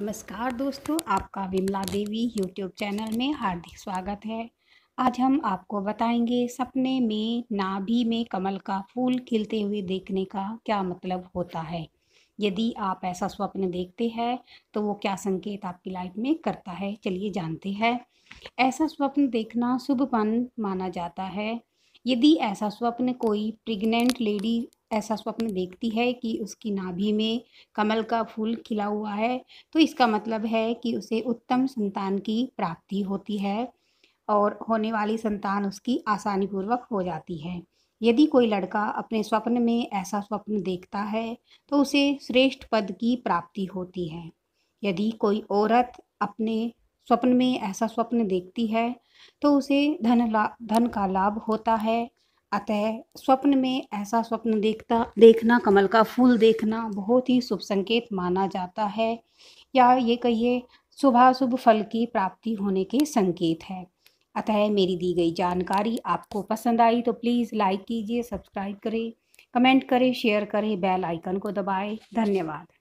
नमस्कार दोस्तों आपका विमला देवी यूट्यूब चैनल में हार्दिक स्वागत है आज हम आपको बताएंगे सपने में नाभि में कमल का फूल खिलते हुए देखने का क्या मतलब होता है यदि आप ऐसा स्वप्न देखते हैं तो वो क्या संकेत आपकी लाइफ में करता है चलिए जानते हैं ऐसा स्वप्न देखना शुभ माना जाता है यदि ऐसा स्वप्न कोई प्रेग्नेंट लेडी ऐसा स्वप्न देखती है कि उसकी नाभि में कमल का फूल खिला हुआ है तो इसका मतलब है कि उसे उत्तम संतान की प्राप्ति होती है और होने वाली संतान उसकी आसानी पूर्वक हो जाती है यदि कोई लड़का अपने स्वप्न में ऐसा स्वप्न देखता है तो उसे श्रेष्ठ पद की प्राप्ति होती है यदि कोई औरत अपने स्वप्न में ऐसा स्वप्न देखती है तो उसे धन ला धन का लाभ होता है अतः स्वप्न में ऐसा स्वप्न देखता देखना कमल का फूल देखना बहुत ही शुभ संकेत माना जाता है या ये कहिए शुभ फल की प्राप्ति होने के संकेत है अतः मेरी दी गई जानकारी आपको पसंद आई तो प्लीज़ लाइक कीजिए सब्सक्राइब करें कमेंट करें शेयर करें बेल आइकन को दबाएं धन्यवाद